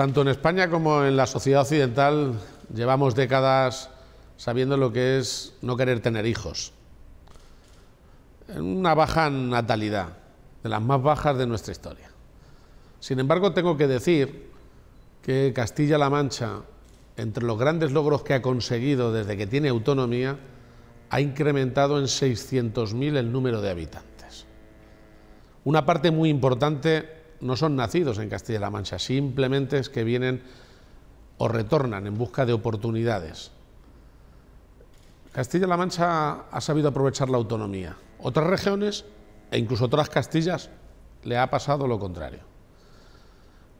Tanto en España como en la sociedad occidental llevamos décadas sabiendo lo que es no querer tener hijos. una baja natalidad, de las más bajas de nuestra historia. Sin embargo, tengo que decir que Castilla-La Mancha, entre los grandes logros que ha conseguido desde que tiene autonomía, ha incrementado en 600.000 el número de habitantes. Una parte muy importante no son nacidos en Castilla-La Mancha, simplemente es que vienen o retornan en busca de oportunidades. Castilla-La Mancha ha sabido aprovechar la autonomía. Otras regiones e incluso otras Castillas le ha pasado lo contrario.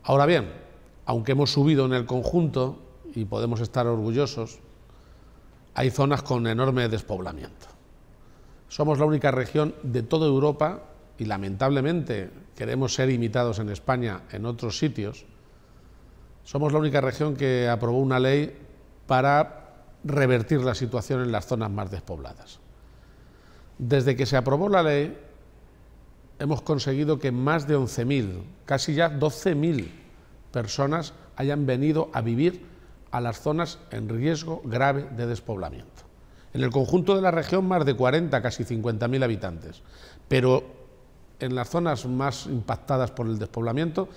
Ahora bien, aunque hemos subido en el conjunto y podemos estar orgullosos, hay zonas con enorme despoblamiento. Somos la única región de toda Europa y lamentablemente queremos ser imitados en España en otros sitios, somos la única región que aprobó una ley para revertir la situación en las zonas más despobladas. Desde que se aprobó la ley, hemos conseguido que más de 11.000, casi ya 12.000 personas hayan venido a vivir a las zonas en riesgo grave de despoblamiento. En el conjunto de la región, más de 40, casi 50.000 habitantes. Pero en las zonas más impactadas por el despoblamiento,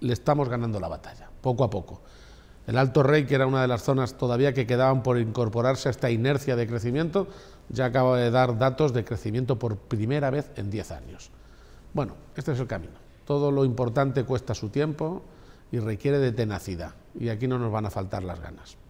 le estamos ganando la batalla, poco a poco. El Alto Rey, que era una de las zonas todavía que quedaban por incorporarse a esta inercia de crecimiento, ya acaba de dar datos de crecimiento por primera vez en 10 años. Bueno, este es el camino. Todo lo importante cuesta su tiempo y requiere de tenacidad. Y aquí no nos van a faltar las ganas.